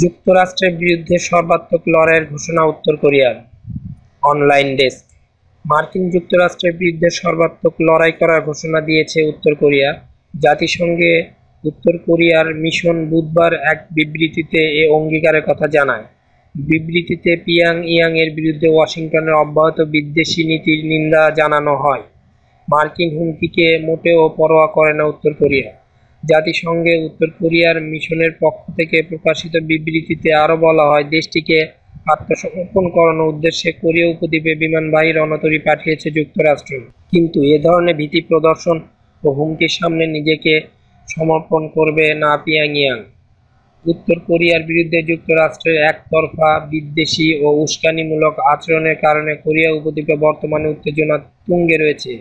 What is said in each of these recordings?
যুক্তরাষ্ট্রের বিরুদ্ধে সর্বাত্মক লড়াইয়ের ঘোষণা উত্তর কোরিয়ার অনলাইন ডেস্ক মার্কিন যুক্তরাষ্ট্রের বিরুদ্ধে সর্বাত্মক লড়াই করার ঘোষণা দিয়েছে উত্তর কোরিয়া জাতিসংঘে উত্তর কোরিয়ার মিশন বুধবার এক বিবৃতিতে এ অঙ্গীকারের কথা জানায় বিবৃতিতে পিয়াং ইয়াং এর বিরুদ্ধে ওয়াশিংটনের অব্যাহত বিদ্বেষী নীতির নিন্দা জানানো হয় মার্কিন হুমকিকে মোটেও পরোয়া করে না উত্তর কোরিয়া জাতিসংঘে উত্তর কোরিয়ার মিশনের পক্ষ থেকে প্রকাশিত বিবৃতিতে আরও বলা হয় দেশটিকে আত্মসমর্পণ করানোর উদ্দেশ্যে কোরিয়া উপদ্বীপে বিমানবাহী রণতরি পাঠিয়েছে যুক্তরাষ্ট্র কিন্তু এ ধরনের ভীতি প্রদর্শন ও হুমকির সামনে নিজেকে সমর্পণ করবে না পিয়াংয়াং উত্তর কোরিয়ার বিরুদ্ধে যুক্তরাষ্ট্রের একতরফা বিদ্বেষী ও উস্কানিমূলক আচরণের কারণে কোরিয়া উপদ্বীপে বর্তমানে উত্তেজনা তুঙ্গে রয়েছে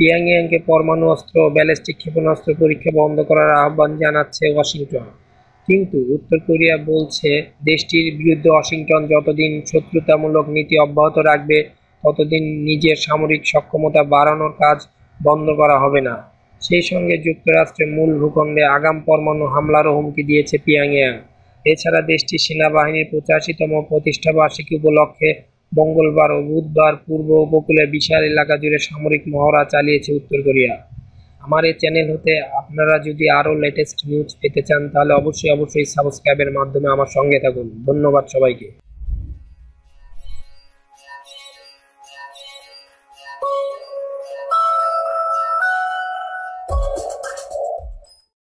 পিয়াংয়াংকে পরমাণু অস্ত্র ব্যালিস্টিক ক্ষেপণাস্ত্র পরীক্ষা বন্ধ করার আহ্বান জানাচ্ছে ওয়াশিংটন কিন্তু উত্তর কোরিয়া বলছে দেশটির বিরুদ্ধে ওয়াশিংটন যতদিন শত্রুতামূলক নীতি অব্যাহত রাখবে ততদিন নিজের সামরিক সক্ষমতা বাড়ানোর কাজ বন্ধ করা হবে না সেই সঙ্গে যুক্তরাষ্ট্রের মূল ভূখণ্ডে আগাম পরমাণু হামলারও হুমকি দিয়েছে পিয়াংয়াং এছাড়া দেশটির সেনাবাহিনীর পঁচাশিতম প্রতিষ্ঠাবার্ষিকী উপলক্ষে মঙ্গলবার ও বুধবার পূর্ব উপকূলে বিশাল এলাকা জুড়ে সামরিক মহড়া চালিয়েছে উত্তর কোরিয়া আমার এই চ্যানেল হতে আপনারা যদি আরও লেটেস্ট নিউজ পেতে চান তাহলে অবশ্যই অবশ্যই সাবস্ক্রাইবের মাধ্যমে আমার সঙ্গে থাকুন ধন্যবাদ সবাইকে